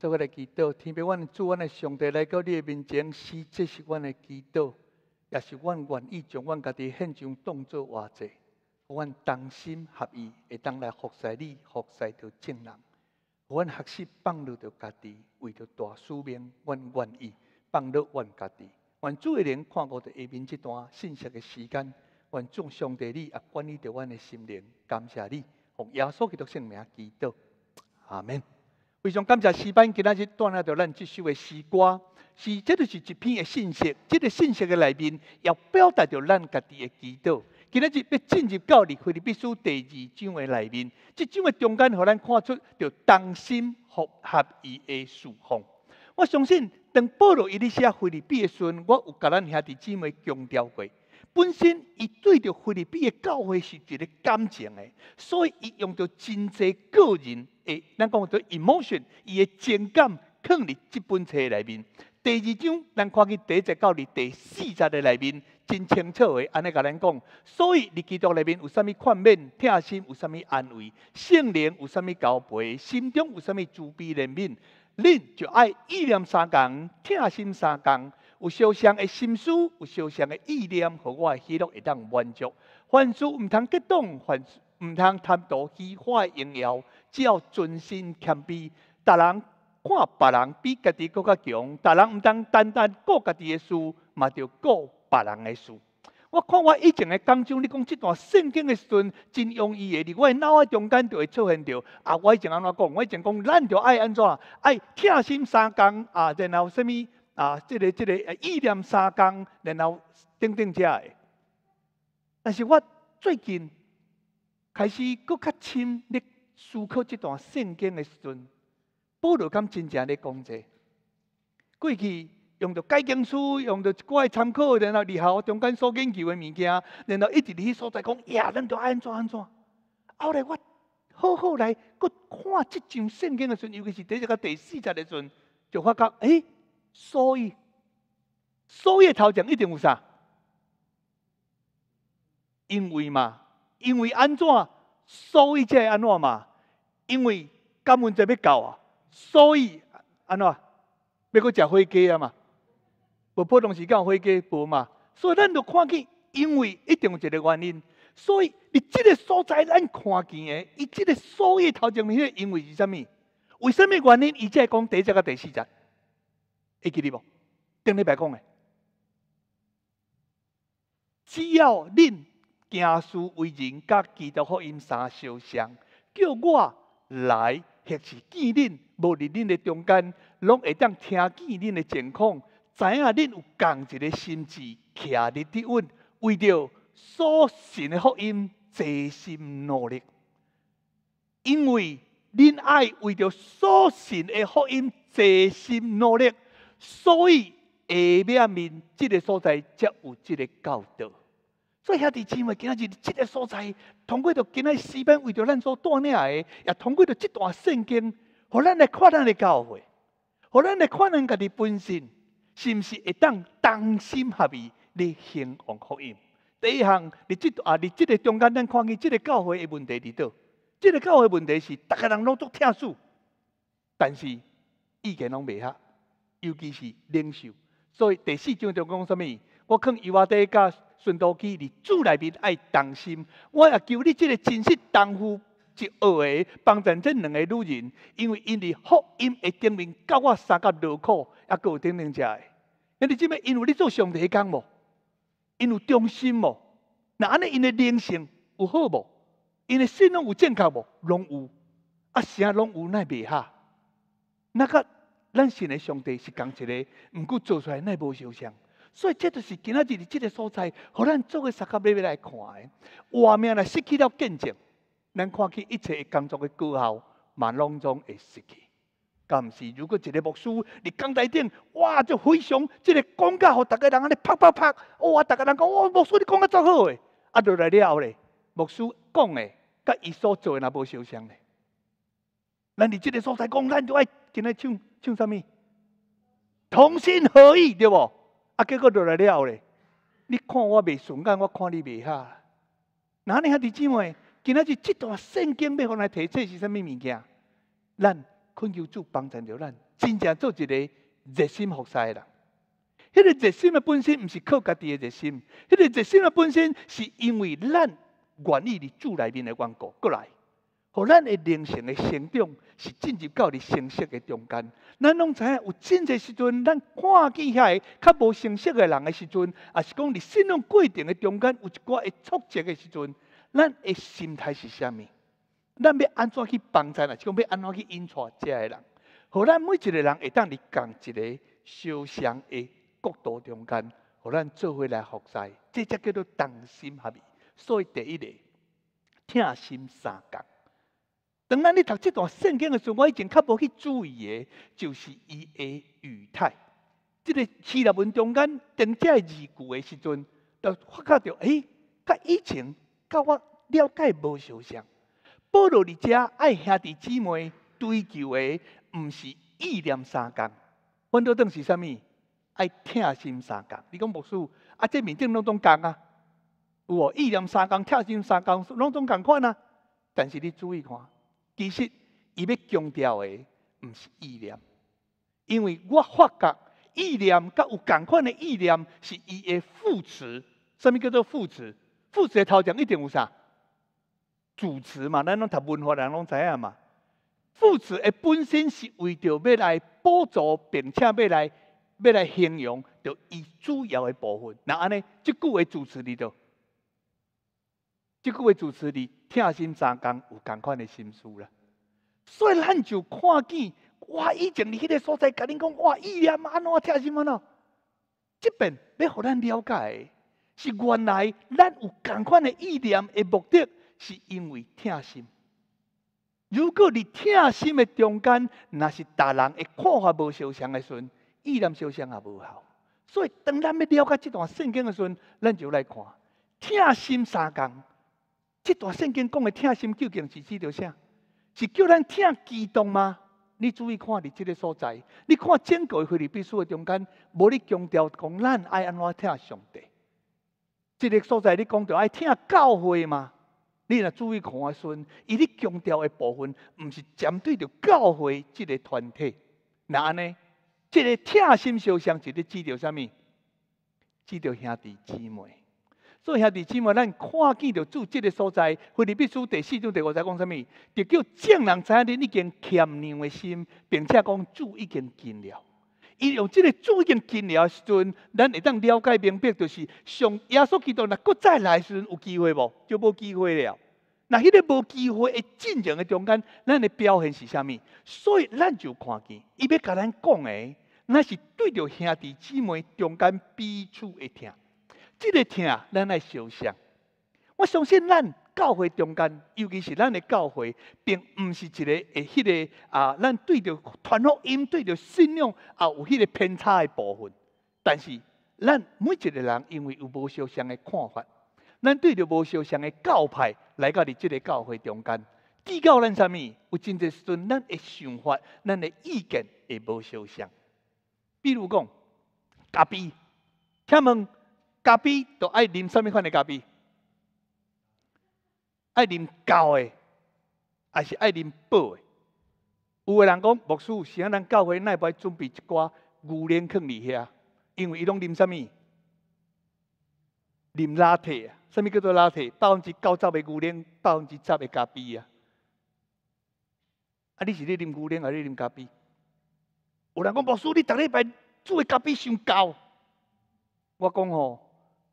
做我的祈祷，天父，我哋主，我哋上帝来到你的面前，是这是我的祈祷，也是我愿意将我家己献上，当作活祭，我愿同心合意，会当来服侍你，服侍着众人，我愿学习放助着家己，为着大使命，我愿意放助我家己。愿主的人看顾着下面这段信息的时间，愿主上帝你也管理着我的心灵，感谢你，奉耶稣基督圣名祈祷，阿门。非常感谢诗班，今仔日带来到咱这首的诗歌，是，即个是一篇的信息，即个信息的内面，要表达着咱家己的祈祷。今仔日要进入到理菲你必须第二章的内面，这章的中间，互咱看出，要当心符合伊的属奉。我相信，当保罗伊啲写菲理比的时，我有甲咱兄弟姊妹强调过。本身，伊对着菲律宾嘅教会是一个感情嘅，所以伊用着真济个人诶，咱讲做 emotion，伊嘅情感放伫即本册内面。第二章，咱看去第一节到第四十个内面，真清楚嘅，安尼甲咱讲。所以，伫基督内面有啥物宽免、贴心，有啥物安慰、圣灵有啥物交配，心中有啥物慈悲怜悯，恁就爱一念三共，贴心三共。有相伤的心思，有相伤的意念，和我喜乐会当满足。凡事毋通激动，凡事毋通贪图虚化荣耀，只要存心谦卑，达人看别人比家己更较强。达人毋通单单顾家己的事，嘛着顾别人的事。我看我以前的当中，你讲即段圣经的时阵，真容易的。我脑海中间就会出现着。啊，我以前安怎讲？我以前讲，咱著爱安怎？爱贴心三公啊，然后什物？啊，即个即个，意念三工，然后等等食个。但是我最近开始搁较深咧思考即段圣经的时阵，保罗讲真正咧讲者。过去用着解经书，用到过来参考，然后离后中间所研究的物件，然后一直伫迄所在讲，呀，咱着安怎安怎。后来我好好来搁看即章圣经的时阵，尤其是第一个第四节的时阵，就发觉，诶。所以，所以头前一定有啥？因为嘛，因为安怎？所以才会安怎嘛？因为甘恩节要到啊，所以安怎？要阁食飞机啊嘛？无普通时间有飞机飞嘛？所以咱要看见，因为一定有一个原因。所以，你即个所在咱看见的，伊即个所以头前面个因为是啥物？为什物？原因？伊才会讲第一甲第四集。会记哩不？顶礼拜讲诶！只要恁行事为人甲基督福音相肖像，叫我来或是见恁，无伫恁的中间，拢会当听见恁的情况，知影恁有共一个心志，徛伫伫阮为着所信的福音，齐心努力。因为恁爱为着所信的福音，齐心努力。所以下面面即个所在才有即个教导，所以兄弟姊妹今仔日即个所在，通过着今仔日视频，为着咱所带领的，也通过着即段圣经，互咱来看咱的教会，互咱来看咱家己本身，是毋是会当同心合意来兴旺福音？第一项，伫即啊，伫即个中间咱看见即个教会的问题伫倒？这个教会的问题是，逐个人拢足听数，但是意见拢袂合。尤其是领袖，所以第四章就讲什物？我劝伊阿底甲顺道去，伫主内面爱当心。我也求你即个真实当夫一二个，帮助这两个女人，因为因伫福音的顶面甲我三个劳口也有顶顶诶。因为即边因为你做上帝工无？因有忠心无？那安尼因的灵性有好无？因的信仰有正确无？拢有，啊啥拢有，奈袂合。那个。咱信的上帝是讲一个，毋过做出来那无受伤，所以这就是今仔日的个所在，互咱做个三合里边来看诶，外面若失去了见证，咱看起一切工作的过后，嘛拢总会失去。毋是如果一个牧师，你讲台顶，哇，就非常，即个讲教，互逐个人安尼啪啪啪，哇，逐个人讲，哇，牧师你讲得足好诶。啊，落来了后咧，牧师讲诶，甲伊所做诶，若无受伤咧，咱伫即个所在讲，咱就爱真仔唱。唱什么？同心合意，对无？啊，结果落来了咧，你看我未顺眼，我看你未哈。哪里哈弟兄们，今仔日即段圣经要互来提测是啥物物件？咱恳求主帮助着咱，真正做一个热心服侍的人。迄个热心的本身毋是靠家己的热心，迄个热心的本身是因为咱愿意伫主内面的缘顾过来。互咱的人性的成长，是进入到你成熟的中间。咱拢知影有真侪时阵，咱看见遐个较无成熟的人的时阵，也是讲你信任过程的中间，有一寡会挫折的时阵，咱的心态是虾米？咱要安怎去帮助，呢？是讲要安怎去引出遮个人？互咱每一个人会当你共一个受伤的角度中间，互咱做伙来服侍，这才叫做同心合意。所以第一个，听心三讲。当咱咧读这段圣经的时，候，我以前较无去注意的，就是伊的语态。即个希腊文中间定这些字句时阵，就发觉到，哎，甲以前甲我了解无相像。保罗伫遮爱兄弟姊妹追求的，毋是意念三共，温多顿是啥物？爱疼心三共。你讲牧师，啊，即面顶拢总共啊，有哦，意念三共，疼心三共，拢总共款啊。但是你注意看。其实，伊要强调的毋是意念，因为我发觉意念甲有共款的意念是伊的副词，什物叫做副词？副词的头前一定有啥，主词嘛，咱拢读文化人拢知影嘛。副词的本身是为着要来补助，并且要来要来形容，着伊主要的部分。那安尼，即句的主词里头。即个位主持，你听心三工有同款的心思啦。所以咱就看见，我以前伫迄个所在，甲你讲，我意念安怎听心安怎，即边要互咱了解，是原来咱有同款的意念的目的是因为听心。如果你听心的中间，若是大人会看法无相像的时，意念相像也无效。所以当咱要了解这段圣经的时，咱就来看听心三工。这段圣经讲的听心究竟是指着啥？是叫咱听激动吗？你注意看，你这个所在，你看整个会理必书的中间，无你强调讲咱爱安怎听上帝。这个所在你讲着爱听教会吗？你若注意看时阵，伊咧强调的部分，毋是针对着教会这个团体。那安尼，这个听心受伤，是咧指着啥物？指着兄弟姊妹。做兄弟姊妹，咱看见著主即个所在。菲律宾书第四章第五节讲啥物？就叫正人知恁已经谦让的心，并且讲主已经尽了。伊用即个主已经尽了时阵，咱会当了解明白，就是上耶稣基督若搁再来时阵，有机会无？就无机会了。那迄个无机会，进前的中间，咱的表现是啥物？所以咱就看见，伊要甲咱讲的，那是对着兄弟姊妹中间彼此会听。这个听，咱来想象。我相信咱教会中间，尤其是咱的教会，并毋是一个会迄个啊，咱对着传福音、对着信仰也有迄个偏差的部分。但是，咱每一个人因为有无相像的看法，咱对着无相像的教派来到你即个教会中间，计较咱啥物？有真侪时，阵，咱的想法、咱的意见会无相像。比如讲，家逼，听问。咖啡都爱啉什物款的咖啡？爱啉高诶，还是爱啉薄诶？有个人讲牧师，是安咱教会礼拜准备一寡牛奶放伫遐，因为伊拢啉啥物？啉拉铁啊！啥物叫做拉铁？百分之九十的牛奶，百分之十的咖啡啊！啊，你是咧啉牛奶还是啉咖啡？有人讲牧师，你逐礼拜做诶咖啡伤高。我讲吼。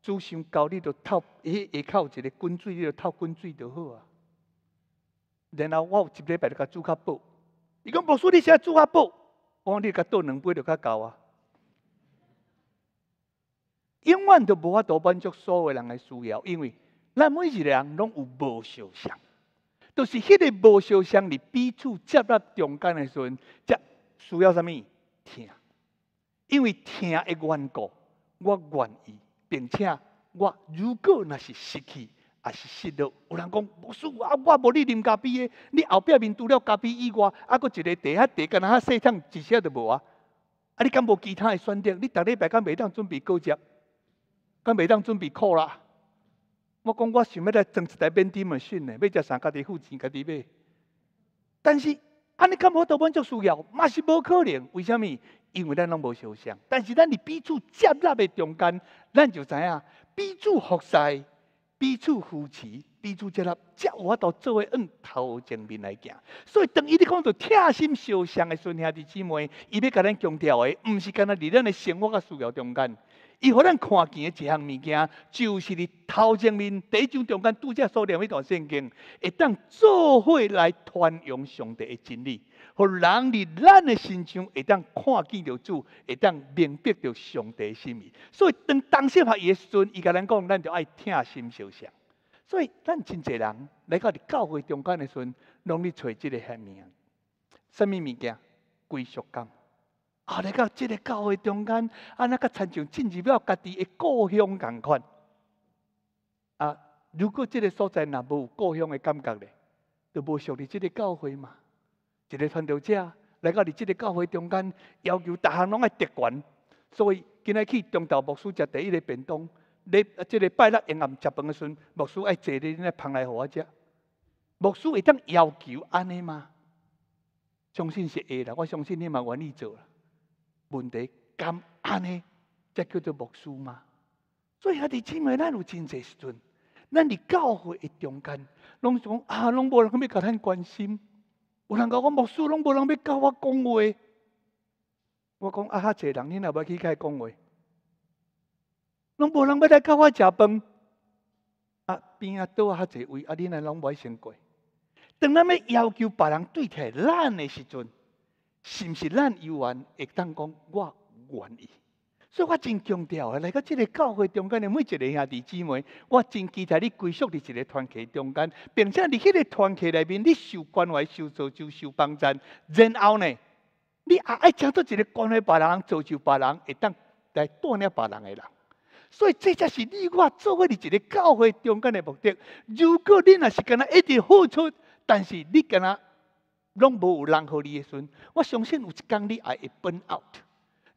主想教，你著透，下下口一个滚水，你著透滚水就好啊。然后我有一礼拜甲主卡补，伊讲无说你写主卡补，我讲你甲倒两杯就较够啊。永远都无法度满足所有人的需要，因为咱每一个人拢有无相像，就是迄个无相像伫彼此接纳中间的时阵，则需要什物听？因为听的缘故，我愿意。并且我如果若是失去，也是失落。有人讲无事，啊，我无你啉咖啡诶，你后壁面除了咖啡以外，啊，佫一个茶啊，茶，干哪细市一些都无啊。啊，你敢无其他的选择？你逐礼拜敢袂当准备果汁？敢袂当准备考啦。我讲我想要来装一台边点门训呢，要食三家己付钱家己买。但是。安尼，讲无台满足需要，嘛是无可能。为虾米？因为咱拢无受伤。但是咱伫彼此接纳的中间，咱就知影彼此服侍、彼此扶持、彼此接纳，才有法度做为按头前面来行。所以，当伊咧讲着贴心受伤的孙兄弟姊妹，伊要甲咱强调的，毋是干那伫咱的生活甲需要中间。伊互咱看见的一项物件，就是伫头前面、第一张中间、拄则所念迄段圣经，会当做伙来传扬上帝的真理，互人伫咱的心中会当看见着主，会当明白着上帝的心意。所以，当时西花诶时阵，伊甲咱讲，咱就爱听心受想。所以，咱真侪人来到教会中间的时阵，拢伫揣即个虾名啊？什物件归属感？啊，来到即个教会中间，啊，那个亲像进入要家己的故乡共款。啊，如果即个所在若无有故乡的感觉咧，就无属于即个教会嘛。一个传道者来到你即个教会中间，要求逐项拢爱特权，所以今仔去中道牧师食第一个便当，你啊，即个拜六夜晚食饭的时阵，牧师爱坐伫你个旁来互我食。牧师会当要求安尼吗？相信是会啦，我相信你嘛愿意做啦。问题敢安尼，才叫做牧师吗？所以阿弟姊妹，咱有真侪时阵，咱伫教会诶中间，拢想啊，拢无人要甲咱关心，有人甲我牧师，拢无人要教我讲话。我讲啊，哈侪人，恁若要去伊讲话？拢无人要来教我食饭。啊，边啊倒啊侪位，啊恁来拢无爱成过。当咱要要求别人对待咱的时阵，是毋是咱有缘会当讲我愿意？所以我真强调啊！来到即个教会中间的每一个兄弟姊妹，我真期待你归属伫一个团体中间，并且伫迄个团体内面，你受关怀、受造就、受帮助。然后呢，你也爱请做一个关怀别人、造就别人、会当来锻炼别人的人。所以这才是你我做为伫一个教会中间的目的。如果你若是敢若一直付出，但是你敢若拢无有人何你诶时阵，我相信有一天你也会 burn out。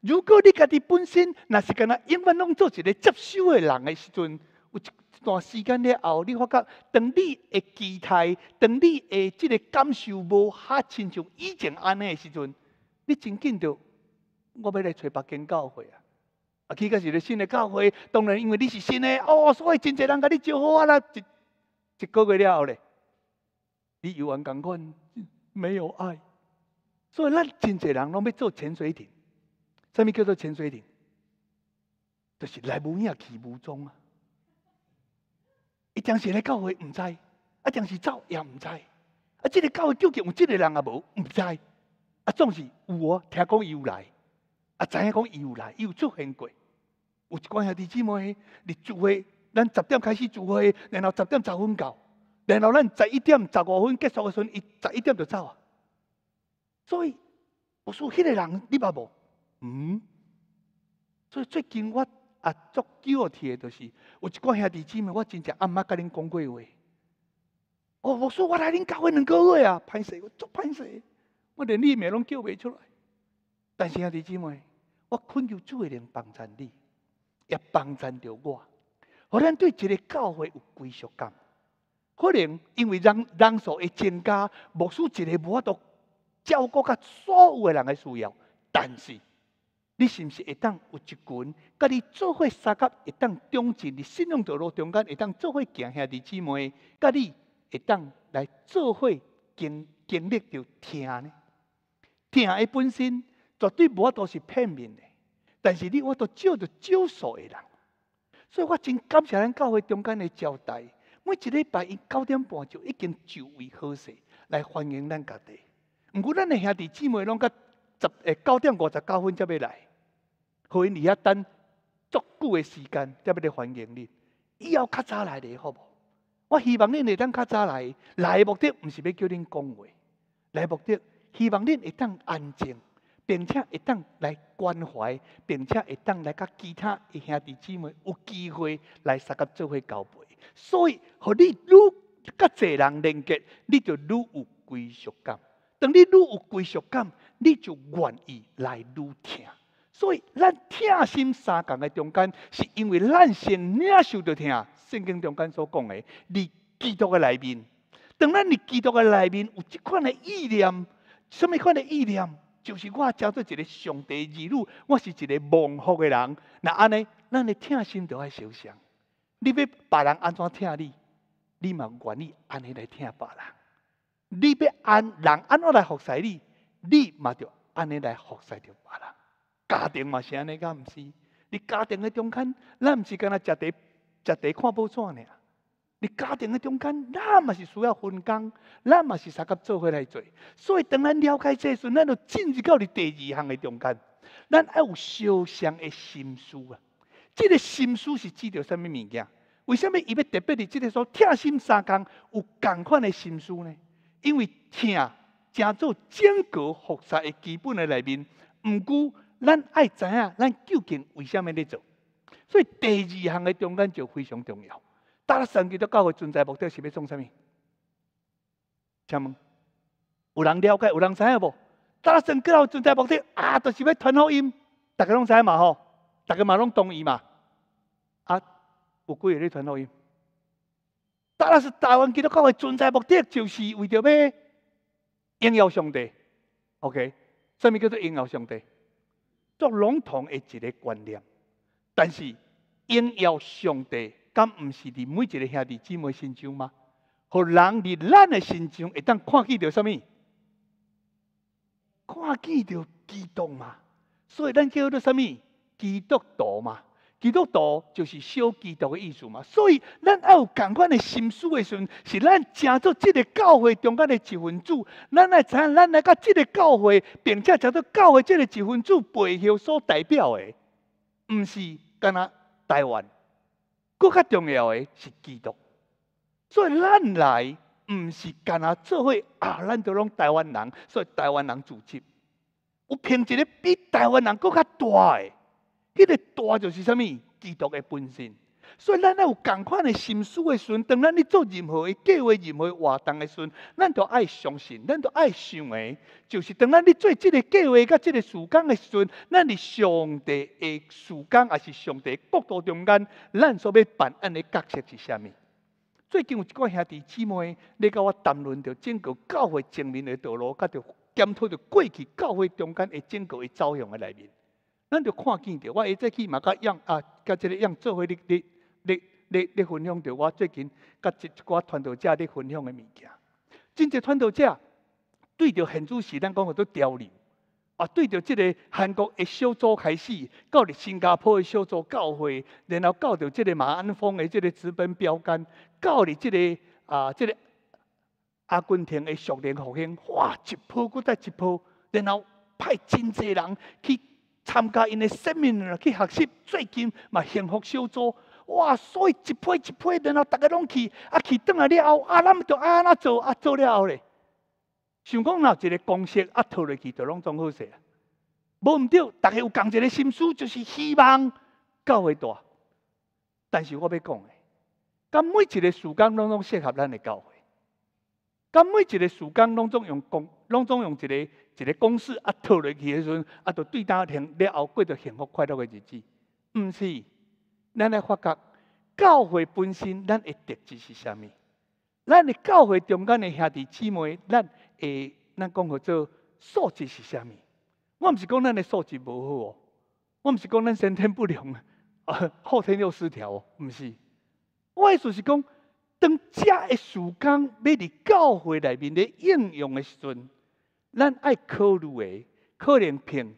如果你家己本身若是敢若永远拢做一个接受诶人诶时阵，有一段时间了后，你发觉当你会期待，当你会即个感受无较亲像以前安尼诶时阵，你真紧着我要来找别间教会啊！啊，去到一个新诶教会，当然因为你是新诶，哦，所以真侪人甲你招呼啊啦！一一个月了后咧，你又完共款。没有爱，所以咱真侪人拢要做潜水艇。什么叫做潜水艇？就是来无影去无踪啊！一定是来教会毋知，一定是走也毋知。啊，这个教会究竟有即个人啊？无毋知。啊，总是有我听讲伊有来，啊，知影讲伊有来，伊有出现过。有一寡兄弟姊妹，咧聚会，咱十点开始聚会，然后十点十分到，然后咱十一点十五分结束的时阵，伊十一点就走啊。所以我说，迄个人你捌无？嗯？所以最近我啊足教体的，就是我一个兄弟姊妹，我真正暗妈甲恁讲过话。我我说我来恁教会两个月啊，歹势，足歹势，我连你名拢叫袂出来。但是兄弟姊妹，我恳求主会能帮助你，也帮助到我，互咱对一个教会有归属感。可能因为人人数会增加，牧师一个无法都照顾到所有人诶需要。但是，你是毋是会当有一群，甲你做伙相加，会当中进你信仰道路中间，会当做伙行兄弟姊妹，甲你会当来做伙经经历着听呢？听诶本身绝对无法都是片面诶，但是你我都照着少数诶人，所以我真感谢咱教会中间诶交代。每一礼拜，因九点半就已经就位好势，来欢迎咱家己。毋过，咱的兄弟姊妹拢甲十诶九点五十九分才要来，互因伫遐等足久的时间才要来欢迎你。以后较早来咧，好无？我希望恁会当较早来。来的目的毋是要叫恁讲话，来的目的希望恁会当安静，并且会当来关怀，并且会当来甲其他的兄弟姊妹有机会来参加做伙交所以，和你愈甲侪人连接，你就愈有归属感。当你愈有归属感，你就愿意来愈听。所以，咱听心三讲的中间，是因为咱先领受着听。圣经中间所讲的，你基督的内面。当咱你基督的内面有即款的意念，什么款的意念？就是我叫做一个上帝儿女，我是一个蒙福的人。那安尼，咱的听心就会受伤。你要别人安怎听你，你嘛愿意安尼来听别人；你要按人安怎来服侍你，你嘛就安尼来服侍着别人。家庭嘛是安尼噶，毋是？你家庭嘅中间，咱毋是干那食茶、食茶看报纸呢？你家庭嘅中间，咱嘛是需要分工，咱嘛是啥格做伙来做。所以当咱了解这时，咱就进入到第二项嘅中间，咱要有受伤嘅心思啊。这个心思是指着什么物件？为什么伊要特别伫这个所痛心三工有共款的心思呢？因为痛，正做坚固复杂的基本的内面。毋过，咱爱知影，咱究竟为什么咧做？所以第二项的中间就非常重要。达拉升级到教的存在目的是要做啥物？请问有人了解、有人知影无？达拉升级到存在目的啊，就是要传好音，大家拢知影嘛吼？逐个嘛拢同意嘛，啊，有几个人传道音？当然是台湾基督教嘅存在目的，就是为着要应邀上帝。OK，什么叫做应邀上帝？做笼统嘅一个观念。但是应邀上帝，敢毋是伫每一个兄弟姊妹心中吗？互人伫咱诶心中，会当看见着什物？看见着激动嘛。所以咱叫做什物？基督徒嘛，基督徒就是小基督的意思嘛。所以咱要有共款的心思的时阵，是咱诚做即个教会中间的一份子。咱来参，咱来甲即个教会，并且诚做教会即个一份子背后所代表的，毋是干阿台湾。佫较重要的是基督。所以咱来毋是干阿做伙，啊，咱都拢台湾人，所以台湾人组织有凭一个比台湾人佫较大嘅。迄个大就是啥物？基督的本身。所以咱要有同款的心思时阵，当咱咧做任何的计划、任何活动时阵，咱都爱相信，咱都爱想诶。就是当咱咧做即个计划甲即个时间时阵，咱伫上帝的时间，也是上帝国度中间，咱所要扮演的角色是啥物？最近有一个兄弟姊妹咧，甲我谈论着整个教会正面的道路，甲着检讨着过去教会中间的整个的走向的内面。咱就看见着，我下节去嘛，甲样啊，甲即个样做伙咧咧咧咧咧分享着我最近甲一一寡传道者咧分享诶物件。真侪传道者对着现主时，咱讲叫做凋零啊。对着即个韩国诶小组开始，到伫新加坡诶小组教会，然后到着即个马鞍峰诶即个资本标杆，到你即个啊即个阿根廷诶熟练复兴，哇一波搁再一波，然后派真济人去。参加因的生命日去学习，最近嘛幸福小组哇，所以一批一批然后逐个拢去啊，去倒来。了后啊，咱就安咱做啊，做了后咧，想讲若一个公式啊，套落去就拢总好势啊，无毋对逐个有共一个心思，就是希望教会大。但是我要讲的，敢每一个时间拢拢适合咱的教会，敢每一个时间拢总用公，拢，总用一个。一个公司啊，套落去时阵，啊，就对大家了后过着幸福快乐的日子。毋是，咱来发觉，教会本身，咱的特质是啥物？咱的教会中间的兄弟姊妹，咱诶，咱讲叫做素质是啥物？我毋是讲咱的素质无好哦，我毋是讲咱先天不良，啊，后天有失调，毋是。我意思是讲，当遮的时间要伫教会内面咧应用的时阵。咱爱考虑诶，可能凭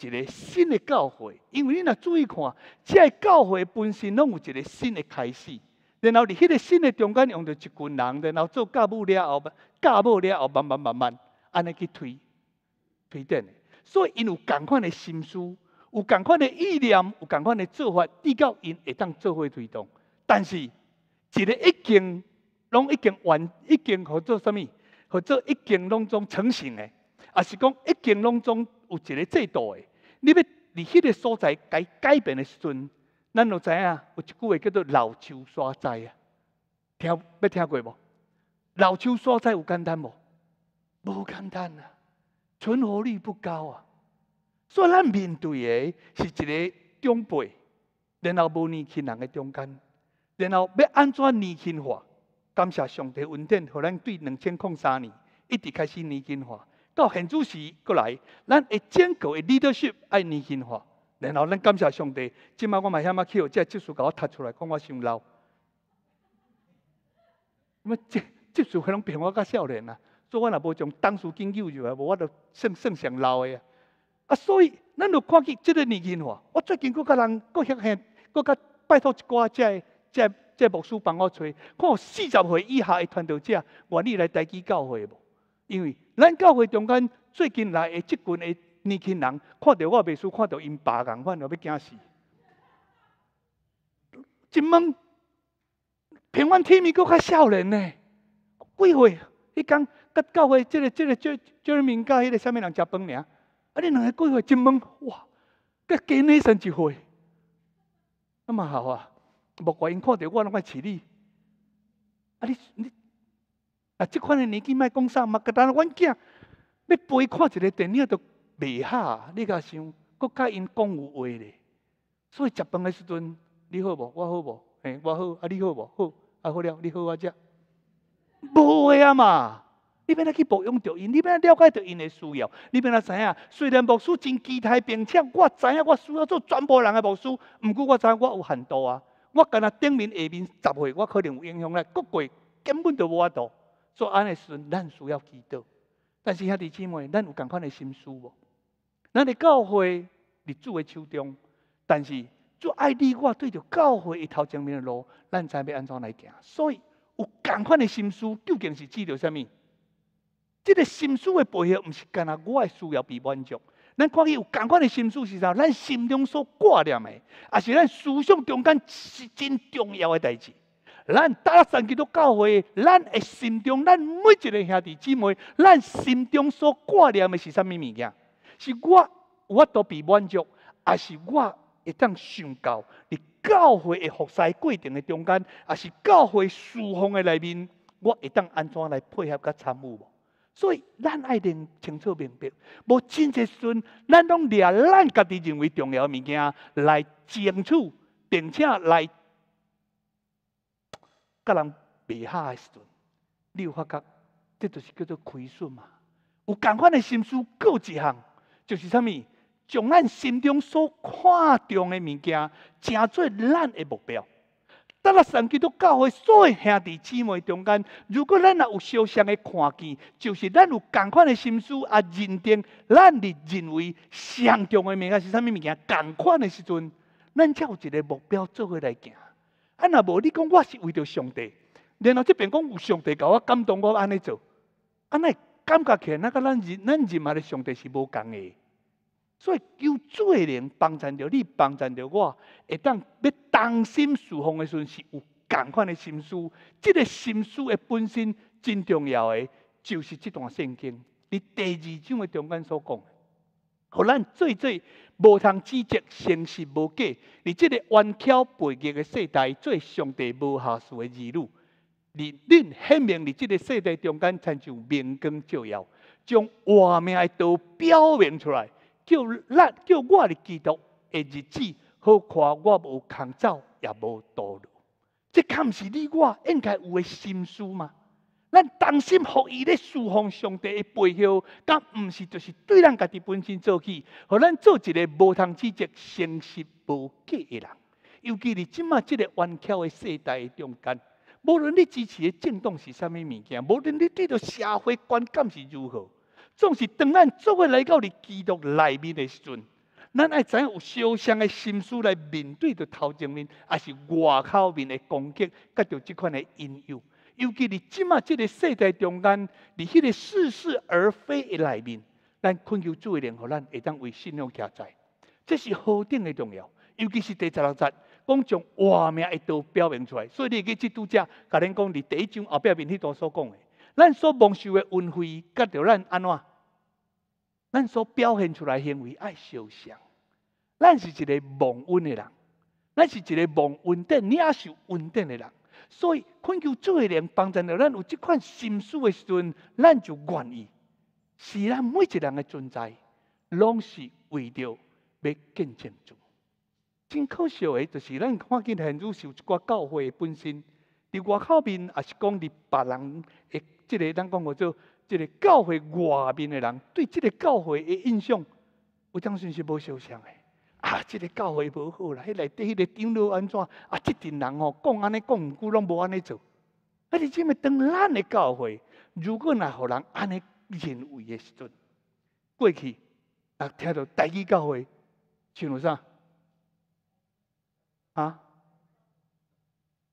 一个新诶教会，因为你若注意看，即个教会本身拢有一个新诶开始，然后伫迄个新诶中间用着一群人，然后做教母了后，教母了后慢慢慢慢安尼去推，推诶，所以因有共款诶心思，有共款诶意念，有共款诶做法，至到因会当做伙推动。但是一个已经，拢已经完，已经互做啥物？或者一经当中成型的，也是讲一经当中有一个制度的。你要伫迄个所在改改变的时阵，咱就知影有一句话叫做“老树衰栽”啊，听，要听过无？老树衰栽有简单无？无简单啊，存活率不高啊。所以咱面对的是一个长辈，然后无年轻人的中间，然后要安怎年轻化？感谢上帝，稳定，互咱对两千零三年一直开始年轻化，到现主席过来，咱会建构的 leadership 爱年轻化，然后咱感谢上帝，即摆我嘛遐去起，即技术甲我突出来，讲我伤老，咹？这技术可能变我较少年啊，所以我若无从当时研究来，无我着算算上老诶啊。啊，所以咱就看见即个年轻化，我最近佫甲人，佫遐向，佫甲拜托一寡遮遮即牧师帮我找，看四十岁以下的团导者，愿意来代记教会无？因为咱教会中间最近来的即群的年轻人，看到我秘书，看到因爸共款，了要惊死。真猛！平安天命佫较少年呢？几岁？迄天甲教会，即个即个叫叫你名家，迄个什么人食饭尔？啊，恁两个几岁？真猛！哇！个今仔生一岁，那么好啊！莫怪因看到我，拢爱饲你。啊，你你啊，即款的年纪莫讲啥嘛？格单阮囝要陪看一个电影都未合，你甲想，佫甲因讲有话咧。所以食饭的时阵，你好无？我好无？嘿，我好，啊你好无？好，啊好了，你好我只。无话啊嘛！你变来去保养着因，你变来了解着因的需要，你变来知影。虽然牧师真期待并且，我知影我需要做全播人的牧师，毋过我知影我有限度啊。我敢若顶面下面十岁，我可能有影响咧。各国根本就无法度。做安尼时阵，咱需要祈祷。但是兄弟姊妹，咱有共款的心思无？咱的教会伫主的手中，但是做爱你我对着教会一头前面的路，咱才要安怎来行？所以有共款的心思，究竟是指著什么？这个心思的背后，毋是干那我需要被满足。咱看伊有共款的心思是啥？咱心中所挂念的，也是咱思想中间是真重要的代志。咱搭从基督教会，咱的心中，咱每一个兄弟姊妹，咱心中所挂念的是啥物物件？是我我都被满足，也是我会当想到伫教会的服侍过程的中间，也是教会属奉的内面，我会当安怎来配合甲参与无？所以，咱爱认清楚明白，无真实时，阵，咱拢掠咱家己认为重要的物件来争取，并且来，甲人袂下的时阵，你有发觉，这就是叫做亏损嘛。有共款的心思，过一项就是啥物，将咱心中所看重的物件，成做咱的目标。咱若神迹都教会所有兄弟姊妹中间，如果咱若有相像的看见，就是咱有共款的心思啊，认定咱伫认为上重要物件是啥物物件，共款的时阵，咱才有一个目标做伙来行。啊，若无你讲我是为着上帝，然后即边讲有上帝甲我感动，我安尼做，安尼感觉起那个咱认咱认嘛咧，上帝是无共的。所以有的人帮助着你，帮助着我，会当要。当心属奉的时，是有共款的心思。这个心思的本身真重要，的，就是这段圣经。伫第二章的中间所讲，互咱最最无通指责，诚实无假。伫即个弯曲背逆的世代，做上帝无下属的儿女，你显明，伫即个世代中间参就明光照耀，将外面都表明出来，叫咱，叫我的基督的日子。好看我无空走，也无道路，这岂毋是你我应该有诶心思吗？咱担心合伊咧侍奉上帝诶背向，甲毋是就是对咱家己本身做起，互咱做一个无通拒绝、诚实无假诶人。尤其你即卖即个弯曲诶世代中间，无论你支持诶政党是虾米物件，无论你对着社会观感是如何，总是当咱作为来到你基督内面诶时阵。咱爱知影有烧伤的心思来面对着头前面，也是外口面的攻击，甲着即款的因由。尤其伫即马即个世界中间，伫迄个似是而非的内面，咱困求主一零，互咱会当为信仰徛载，这是何等的重要。尤其是第十六节，讲从画面一道表明出来。所以你去基督教，甲恁讲伫第一章后壁面迄段所讲的，咱所蒙受的恩惠，甲着咱安怎？咱所表现出来行为爱受伤，咱是一个望稳的人，咱是一个望稳的，你也是稳定的人。所以，恳求做的人帮助到咱有即款心思的时阵，咱就愿意。是咱每一人的存在，拢是为着要见证楚。真可惜的就是，咱看见现主有一寡教会的本身，伫外口面也是讲伫别人的，即个咱讲叫做即个教会外面的人对即个教会的印象，有相信是无相像的。啊，这个教会无好啦！迄内底迄个长老安怎？啊，即阵人哦，讲安尼讲毋过，拢无安尼做。啊，你即日当咱的教会，如果若互人安尼认为的时阵，过去啊，听到代二教会，像啥？啊，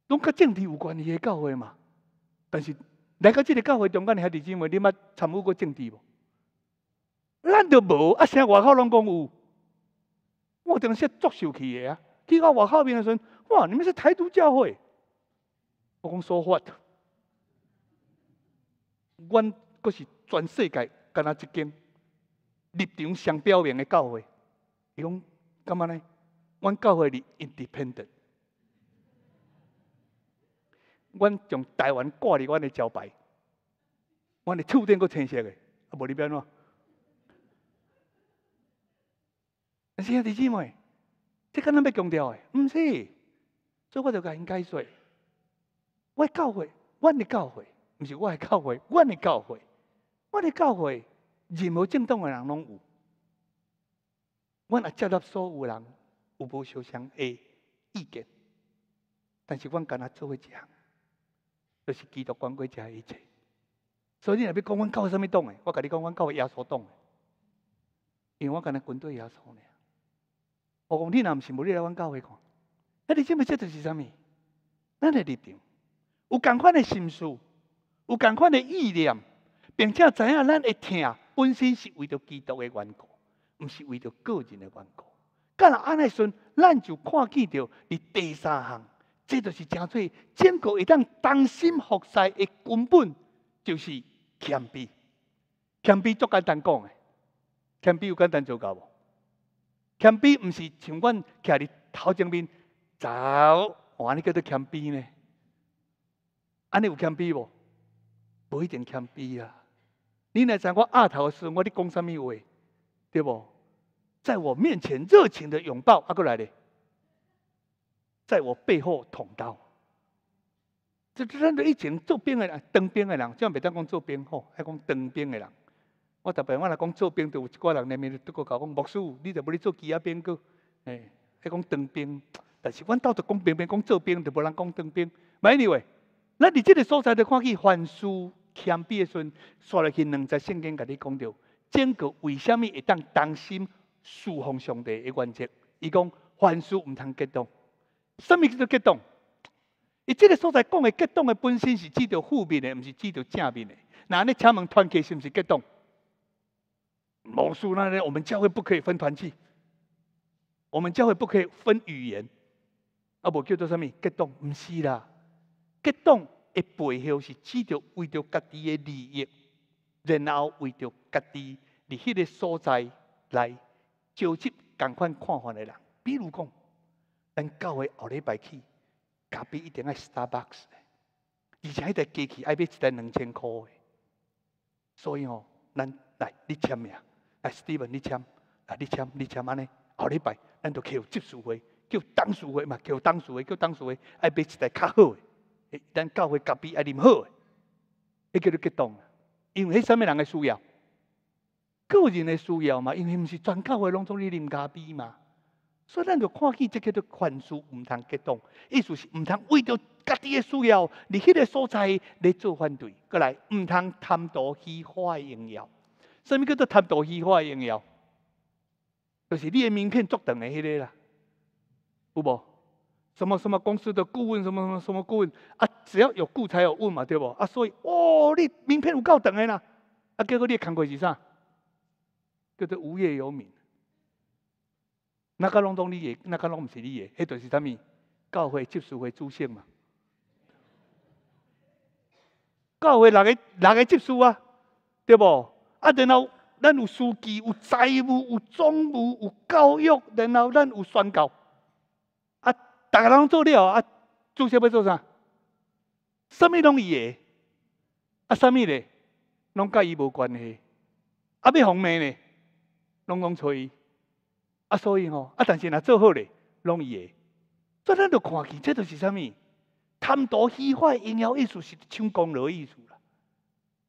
拢甲政治有关系的教会嘛。但是来到即个教会中间，遐弟因为你捌参与过政治无？咱都无，啊，啥外口拢讲有。我当时作秀去个啊！去到外口面的时阵，哇！你们是台独教会？我讲说谎的。阮搁是全世界干那一间立场上表明的教会。伊讲干嘛呢？阮教会哩 independent。阮从台湾挂伫阮的招牌，阮的厝顶搁呈现个，啊，无你变怎？是啊，弟姊妹，这个咱要强调诶，毋是，做我就甲因解释，我教会，我诶教会，唔是，我诶教会，我诶教会，我诶教会，任何政党诶人拢有。我啊接纳所有人有无受伤诶意见，但是，我干若做为一项，就是基督教过家一切。所以你若要讲阮教啥物党诶，我甲你讲，阮教耶稣党诶，因为我干若军队耶稣尔。我讲你若毋是无你来阮教会看。那你即不即就是啥物？咱的立场，有共款的心思，有共款的意念，并且知影咱会听，本身是为着基督的缘故，毋是为着个人的缘故。干了安尼阵，咱就看见着，你第三项，这就是正做坚固会当当心服侍的根本，就是谦卑。谦卑足简单讲的，谦卑有简单做到无？谦卑毋是像阮徛伫头前面走，我安尼叫做谦卑呢？安尼有谦卑无？无一定谦卑啊！你若知我阿桃是我的讲啥物话，对无？在我面前热情的拥抱阿过来咧，在我背后捅刀，这这的以前做兵的人，当兵的人，即样每当讲做兵吼，还讲当兵的人。我特别，我若讲做兵，就有一个人内面就得过教讲，牧师，你得无咧做基业兵个，哎，还讲当兵，但是阮倒得讲兵兵，讲做兵就无人讲当兵，唔系哩喂，咱伫即个所在就看见凡事谦卑的时阵，刷入去两则圣经，甲你讲到，坚固为什么会当担心疏忽上帝的原则？伊讲凡事毋通激动，甚么叫做激动？伊即个所在讲的激动的本身是指着负面的，毋是指着正面的。那尼请问团结是毋是激动？魔术那里，我们教会不可以分团契，我们教会不可以分语言。啊，无叫做什么？激动？毋是啦，激动的背后是只着为着家己的利益，然后为着家己，伫迄个所在来召集共款看法的人。比如讲，咱教会后礼拜去隔壁一定爱 Starbucks，而且迄台机器爱买一台两千箍的，所以哦，咱来你签名。哎，Steven，你签，啊，你签，你签安尼，后礼拜咱就叫有集思会，叫董事会嘛，叫董事会，叫董事会。爱买一台较好诶，咱教会嘉宾爱啉好诶，迄叫做激动。因为迄啥物人诶需要，个人诶需要嘛，因为毋是全教会拢总咧啉咖啡嘛，所以咱着看起这叫做宽恕，毋通激动。意思是毋通为着家己诶需要，伫迄个所在咧做反对，过来毋通贪图虚华诶荣耀。什咪叫做贪图虚化荣耀？就是你的名片作等的迄个啦，有无？什么什么公司的顾问，什么什么什么顾问啊？只要有顾才有问嘛，对不？啊，所以哦，你名片有够长诶啦！啊，结果你扛过是啥？叫做无业游民。哪个拢拢你的，哪个拢毋是你的，迄就是啥物？教会、基督会主现嘛？教会六个、六个耶稣啊，对不？啊，然后咱有书记、有财务，有总务、有教育，然后咱有宣教。啊，大家人做了啊，做啥要做啥？什么拢伊个？啊，什么嘞？拢甲伊无关系。啊，要方面咧拢拢吹。啊，所以吼，啊，但是若做好嘞，拢伊个。咱咱都看起，这都是啥物？贪图喜欢，因耀意思是抢功劳意思啦。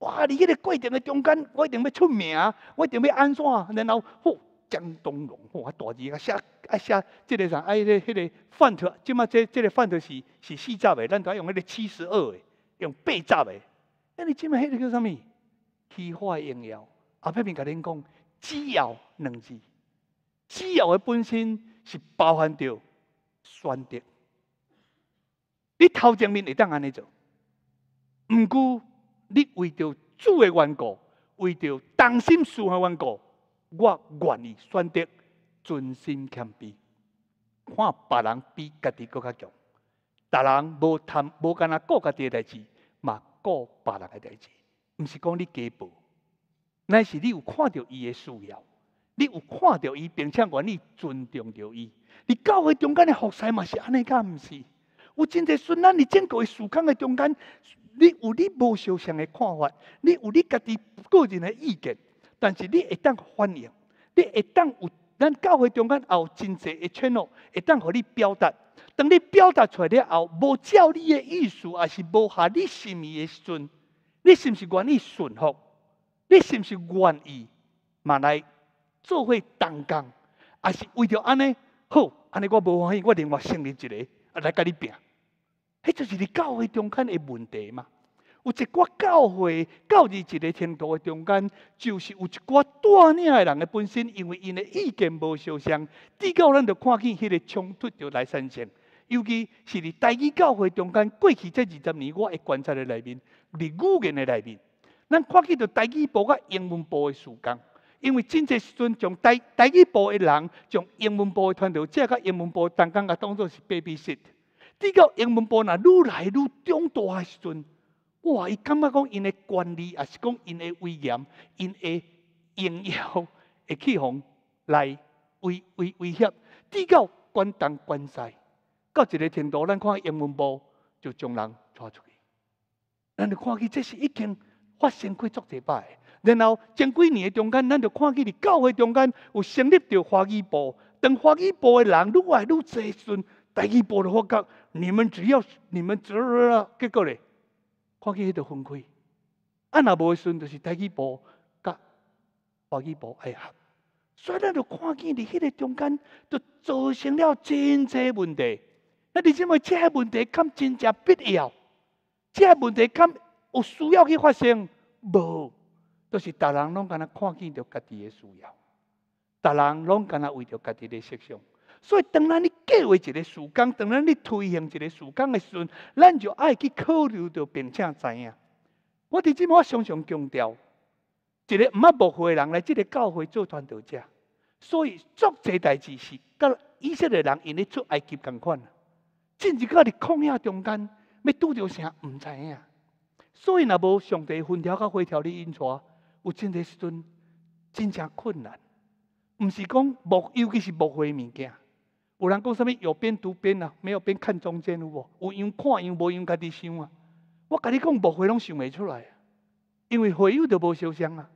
哇！你迄个过程的中间，我一定要出名，我一定要安怎？然后，吼，江东龙，哇，大字啊写啊写，即个啥？啊，迄个迄个范畴，即嘛即即个范畴是是四十的，咱都用迄个七十二的，用八十的。啊，你即嘛迄个叫啥物？气化营用。阿爸咪甲恁讲，只要两字，只要的本身是包含着选择。你头前面会当安尼做，毋过。你为着主的缘故，为着当心事的缘故，我愿意选择尊心谦卑，看别人比家己更较强。大人无贪无干若顾家己的代志，嘛顾别人诶代志。毋是讲你加暴，乃是你有看到伊的需要，你有看到伊，并且愿意尊重着伊。你教会中间的服侍嘛是安尼个，毋是？有真济仔，安尼过诶事根诶中间。你有你无相像的看法，你有你家己个人的意见，但是你会当反映，你会当有咱教会中间也有真侪的圈哦，会当互你表达。当你表达出了后，无照你的意思，也是无合你心意的时阵，你是不是愿意顺服？你是不是愿意嘛来做伙同工？也是为着安尼好？安尼我无欢喜，我另外成立一个来甲你拼。迄就是伫教会中间诶问题嘛。有一寡教会到伫一个程度诶中间，就是有一寡带领诶人诶本身，因为因诶意见无相像，至到咱着看见迄个冲突着来生尤其是伫台语教会中间过去这二十年，我会观察诶内面，伫语言诶内面，咱看见着台语报甲英文报诶时间，因为真侪时阵，从台台语报诶人，从英文报诶团队，即甲英文报中间甲当做是 baby sit。至到英文部呾愈来愈壮大时阵，哇！伊感觉讲因诶权力，也是讲因诶威严，因诶荣耀，会去妨来威威威胁。至到关东、关西，到一个程度，咱看英文部就将人抓出去。咱就看见这是已经发生过足一摆。然后前几年诶中间，咱就看见伫教会中间有成立着华语部。当华语部诶人愈来愈侪时阵，台语部就发觉。你们只要你们做了，结果咧，看见迄个分开，按若无的顺著是台一步，甲第二步。哎呀，所以咱就看见伫迄个中间就造成了真济问题。那你认为这问题咁真正必要？这问题咁有需要去发生？无，都是逐人拢敢若看见到家己的需要，逐人拢敢若为着家己的设想。所以，当咱咧计划一个事间，当咱咧推行一个事间的时阵，咱就爱去考虑到，并且知影。我伫即我常常强调，一个毋捌慕会人来即个教会做传道者。所以，足侪代志是甲以色列人因咧做埃及共款。今日个伫空下中间，要拄着啥毋知影。所以，若无上帝分条甲回条咧运作，有真个时阵真正困难。毋是讲慕，尤其是慕会物件。有人讲什物有边读边呐，没有边看中间有无？有样看，样，无样家己想啊。我甲你讲无会拢想袂出来，因为会忆都无受伤啊。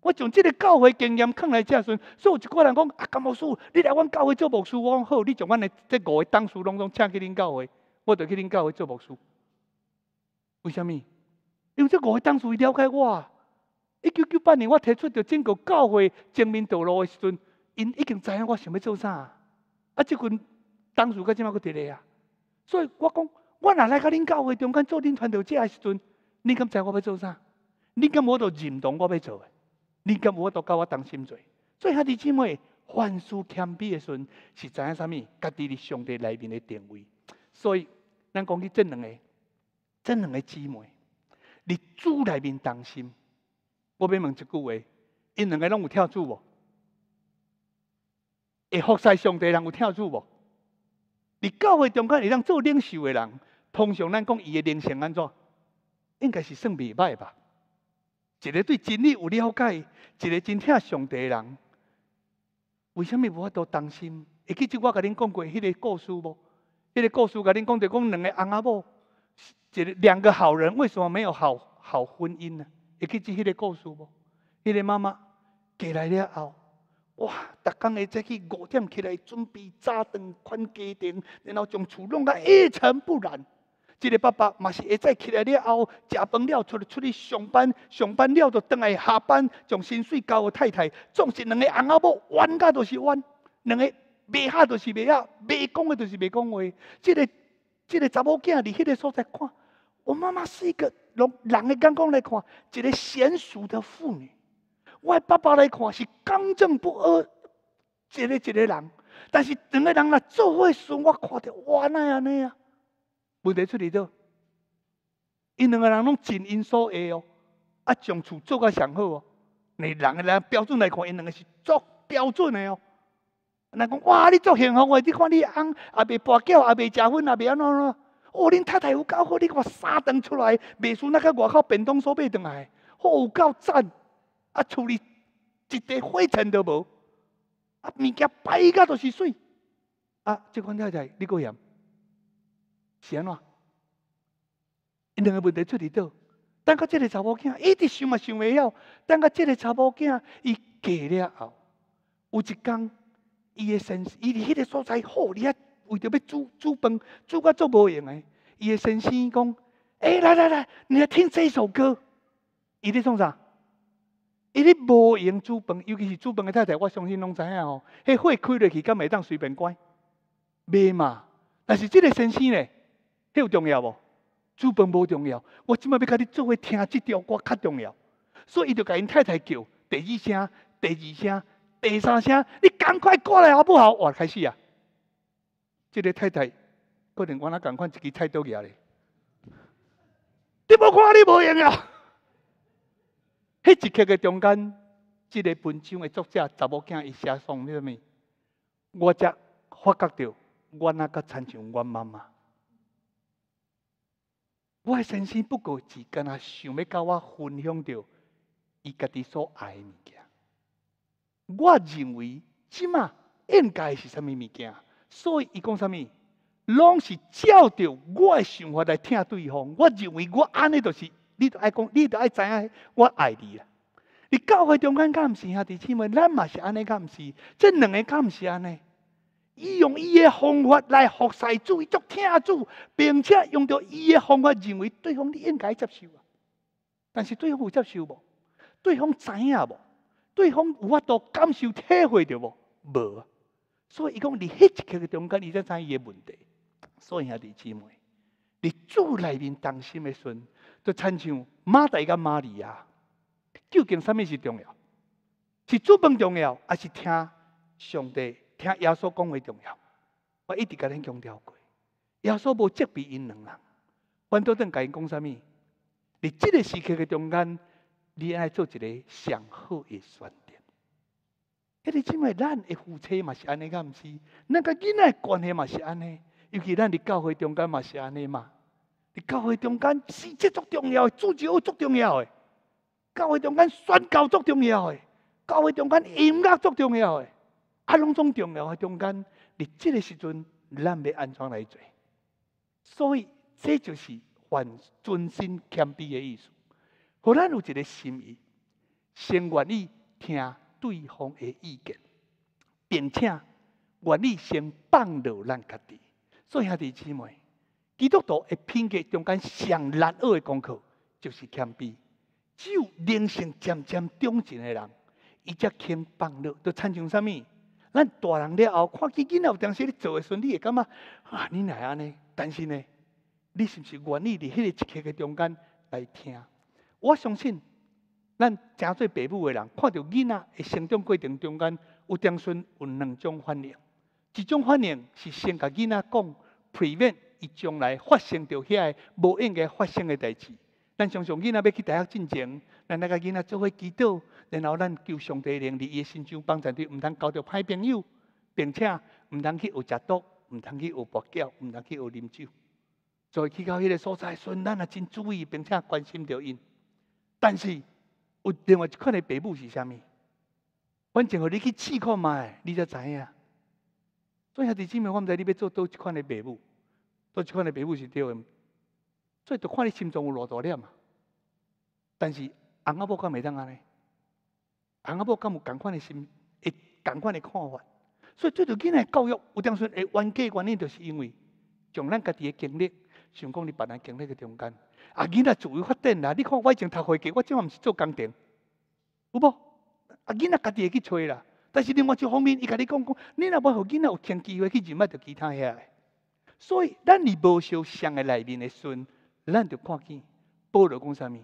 我从即个教会经验讲来，即阵所以有一个人讲啊，甘老师，你来阮教会做牧师，我讲好。你从阮的即五个当事拢拢请去恁教会，我就去恁教会做牧师。为虾物？因为即五个当事了解我啊。一九九八年，我提出着整个教会正面道路的时阵，因已经知影我想要做啥。啊！即阵当时个即妹佫伫咧啊，所以我讲，我若来甲恁教会中间做恁团队，诶时阵，恁敢知我要做啥？恁敢无都认同我要做？诶？恁敢无度甲我当心做？所以，兄弟姊妹凡事谦卑诶时阵，是知影啥物？家己伫上帝内面诶定位。所以，咱讲起这两个，这两个姊妹，伫主内面当心。我要问一句话：，因两个拢有跳主无？会服侍上帝人有听住无？伫教会中间会当做领袖的人，通常咱讲伊的灵性安怎？应该是算未歹吧。一个对真理有了解，一个真听上帝的人，为什物无法都担心？会记即我甲恁讲过迄个故事无？迄个故事甲恁讲，着讲两个翁仔某，一个两个好人，为什么没有好好婚姻呢？会记即迄个故事无？迄个妈妈嫁来了后。哇！逐工会早起五点起来准备早顿、款家庭，然后将厝弄得一尘不染。这个爸爸嘛是会早起来了后，食饭了出出去上班，上班了就回来下班，将薪水交给太太。总是两个公仔某弯家都是弯，两个未合都是未合，未讲话都是未讲话。这个这个查某囝，伫迄个所在看，我妈妈是一个从人的眼光来看，一个娴熟的妇女。我爸爸来看是刚正不阿一个一个人，但是两个人若做伙时，我看着哇那安尼啊，问题出嚟倒？因两个人拢尽因所爱哦，啊，从厝做甲上好哦。你人人标准来看，因两个是足标准的哦。人讲哇，你足幸福，你看你翁也未跋筊，也未食薰，也未安怎怎。哦，恁太太有够好，你看三顿出来，未输那个外口便当所买顿来，好有够赞。啊！厝里一地灰尘都无，啊，物件摆个都是水。啊，即款太太你过嫌是安怎？两个问题出在倒。等到即个查某囝一直想嘛想未了，等到即个查某囝伊嫁了后，有一天，伊的神，伊伫迄个所在好，你啊为着要煮煮饭煮甲足无用的，伊个神伊讲：，诶，来来来，你要听这首歌，伊咧创啥？伊咧无闲煮饭，尤其是煮饭诶太太，我相信拢知影哦。迄火开落去，敢会当随便关？袂嘛？但是即个先生咧，迄有重要无？煮饭无重要，我即摆要甲你做伙听即条歌较重要。所以伊就甲因太太叫，第二声、第二声、第三声，你赶快过来好不好？我开始啊！即个太太，可能我那赶快自己菜刀举咧，你无看，你无闲啊！迄一刻嘅中间，这个文章嘅作者查某囝，伊写上叫咩？我才发觉到，我那个亲像阮妈妈？我先生不过是间啊，想要甲我分享到伊家己所爱嘅物件。我认为，即嘛应该是啥物物件？所以，伊讲啥物，拢是照着我嘅想法来听对方。我认为，我安尼就是。你爱讲，你都爱知影，我爱你啊！你教会中间敢毋是兄弟姊妹，咱嘛是安尼敢毋是？即两个敢毋是安尼？伊用伊嘅方法来服侍主，伊足听主，并且用到伊嘅方法，认为对方你应该接受啊！但是对方有接受无？对方知影无？对方有法度感受体会着无？无所以伊讲，你迄一刻诶中间，你才知影伊嘅问题。所以兄弟姊妹，你主内面当心嘅时。阵。就亲像马大甲、玛利亚，究竟什么是重要？是主奉重要，还是听上帝、听耶稣讲话重要？我一直甲恁强调过，耶稣无备因两人啦。很多阵甲因讲什么？你即个时刻的中间，你爱做一个上好的选择。迄个即为咱的夫妻嘛是安尼个，毋是？咱甲囡仔关系嘛是安尼，尤其咱伫教会中间嘛是安尼嘛。教会中间，细节足重要，主召足重要，教会中间宣告足重要，教会中间音乐足重要，啊，拢总重要。中间，伫这个时阵，咱要安怎来做？所以，这就是凡尊心谦卑的意思。互咱有一个心意，先愿意听对方的意见，并且愿意先放落咱家己。做兄弟姊妹。基督徒会品格中间上难学的功课，就是谦卑。只有灵性渐渐增进的人，伊才谦放落。都参像啥物？咱大人了后看起囡仔有当时你做会顺你会感觉啊，你来安尼担心呢？你是不是愿意伫迄个一刻的中间来听？我相信，咱诚做爸母的人，看到囡仔的成长过程中间有点顺，有两种反应。一种反应是先甲囡仔讲，prevent。将来发生着遐个无应该发生个代志，咱常常囡仔要去大学进前，咱来个囡仔做伙祈祷，然后咱求上帝令伊诶心中帮助，帝毋通交着歹朋友，并且毋通去学食毒，毋通去学博筊，毋通去学啉酒，所以去到迄个所在，咱也真注意，并且关心着因。但是有另外一款个父母是虾米？反正互你去试看卖，你才知影。所以兄弟姊妹，我毋知你要做到一款个父母。都即款你爸母是对，所以就看你心中有偌大念啊。但是红仔婆甲袂当安尼，红仔婆甲有共款的心，会共款的看法。所以这对囡仔教育有点说会冤家，原因就是因为从咱家己诶经历，想讲你别人经历诶中间，啊囡仔自由发展啦。你看我已经读会计，我即下毋是做工程，有无？啊囡仔家己会去揣啦。但是另外一方面，伊甲你讲讲，你若要互囡仔有天机会去认来著其他诶。所以，咱伫无受伤诶内面诶孙，咱就看见，保罗讲啥物？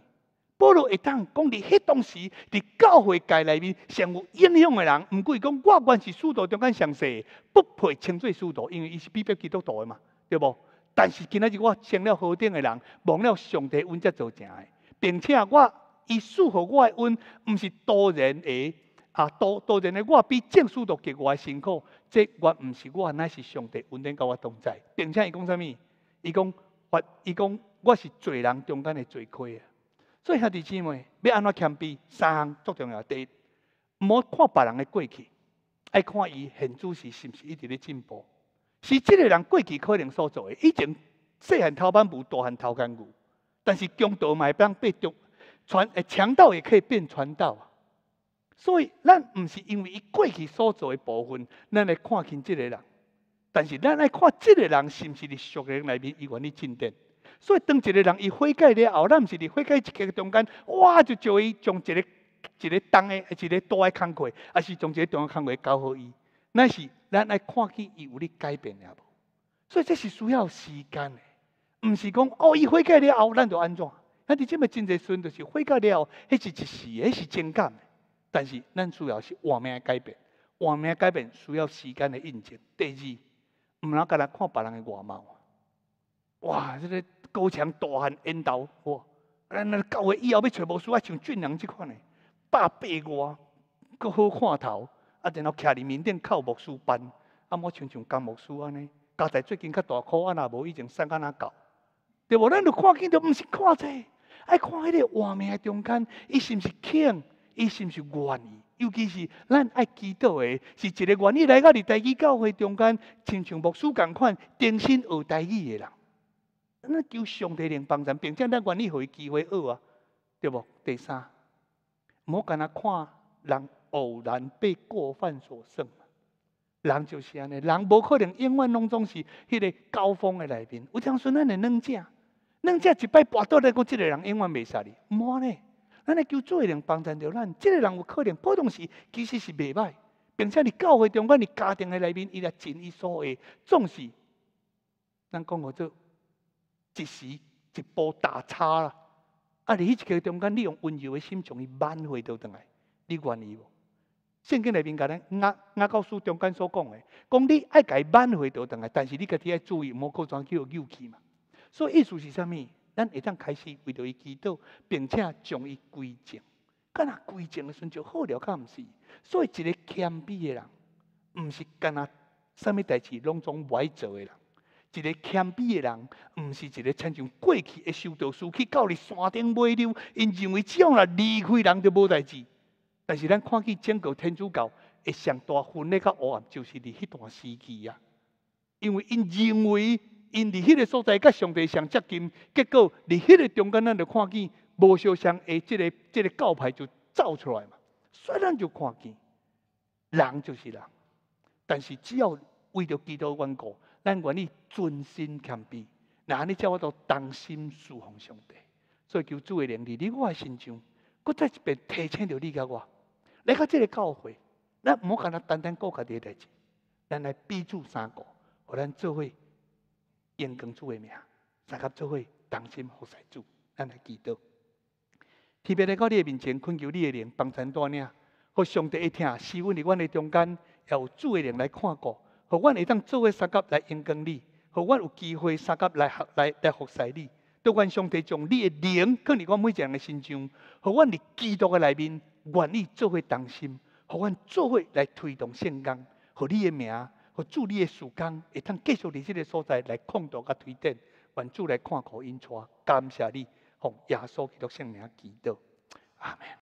保罗会当讲伫迄当时伫教会界内面上有影响诶人，毋过伊讲我原是师徒中间上细，不配称做师徒，因为伊是比别基督徒诶嘛，对无？但是今仔日我成了好顶诶人，望了上帝恩，才造成诶，并且我伊赐予我诶恩，毋是多人诶。啊，多多人咧！我比证书都格我辛苦，这我毋是我，那是上帝稳定甲我同在，并且伊讲啥物？伊讲，我伊讲我是做人中间的罪亏啊！所以兄弟姊妹，要安怎谦卑？三项最重要，第一，毋好看别人的过去，爱看伊现主时是毋是一直咧进步？是即个人过去可能所做的。以前细汉偷板布，大汉偷干牛，但是强盗会当被道，传诶，强盗也可以变传道啊！所以，咱毋是因为伊过去所做诶部分，咱来看清即个人。但是，咱爱看即个人是毋是伫属人内面伊愿意进展。所以，当一个人伊悔改了后，咱毋是伫悔改一刻中间，哇，就叫伊将一个一个重诶，一个大诶工作，还是将一个重诶工作交互伊。那是咱爱看去伊有咧改变了无。所以，这是需要时间诶，毋是讲哦，伊悔改了后，咱就安怎？咱伫即卖真侪时阵，就是悔改了，后，迄是一时，迄是情感。但是，咱主要是画面改变，画面改变需要时间的印证。第二，毋通甲来看别人的外貌。哇，这个高强大汉，英道，哇，咱咱教诶以后要揣无梳，爱像俊良即款百八外，个，阁好看头，啊，然后徛伫面顶靠牧师板，啊，莫像像干牧师安尼。家在最近较大考，啊，若无以前瘦甘呐教。对无，咱着看见着，毋是看这，爱看迄个画面中间，伊是毋是轻？伊是毋是愿意？尤其是咱爱祈祷的，是一个愿意来到你家己教会中间，亲像牧师共款，真心学大义的人。咱求上帝能帮助，并且咱愿意互伊机会好啊，对无？第三，毋好干那看人偶然被过犯所胜，人就是安尼，人无可能永远拢总是迄个高峰的内有我讲说，咱恁软家，软家一摆跋倒来，我即个人永远袂使哩，毋安尼。咱来叫做一个人帮助着，咱这个人有可能，普通时其实是未歹，并且你教会中间，在家庭的内面，伊也尽伊所为，总是咱讲叫做一时一波大差啦。啊，你一个中间，你用温柔的心将伊挽回倒上来，你愿意无？圣经内面甲咱，阿阿教书中间所讲的，讲你爱伊挽回倒上来，但是你家己要注意，莫够去叫幼稚嘛。所以意思是啥物？咱会当开始为着伊祈祷，并且将伊归正。干那归正的时阵就好了，干毋是？所以一个谦卑的人，毋是干那啥物代志拢总爱做的人。一个谦卑的人，毋是一个亲像过去的修道士去到理山顶买溜，因认为只要若离开人就无代志。但是咱看去整个天主教一上大分裂黑暗，就是伫迄段时期啊。因为因认为。因伫迄个所在甲上帝上接近，结果伫迄个中间，咱就看见无相像的即个即个教派就走出来嘛，所以咱就看见人就是人，但是只要为着基督缘故，咱愿意尊心谦卑，那安尼叫我都当心侍奉上帝，所以求主的灵力，你我身上，搁再一遍提醒着你甲我，来到即个教会，咱毋好干到单单顾家己的代志，咱来逼住三个，互咱做伙。印工主的名，参加做伙同心服侍主，咱来祈祷。特别来到你的面前，恳求你的灵，帮助多呢，给上帝一听。使阮你阮的中间，有主的人来看顾，给阮会当做伙三甲来应工你，给阮有机会三甲来合来来服侍你。都愿上帝将你的灵，放伫阮每一个人的心中，给阮伫祈祷的里面，愿意做伙同心，给阮做伙来推动圣工，给你的名。互助力诶时间，会通继续伫即个所在来创大甲推进，愿主来看顾因厝，感谢你，让耶稣基督圣名祈祷，阿门。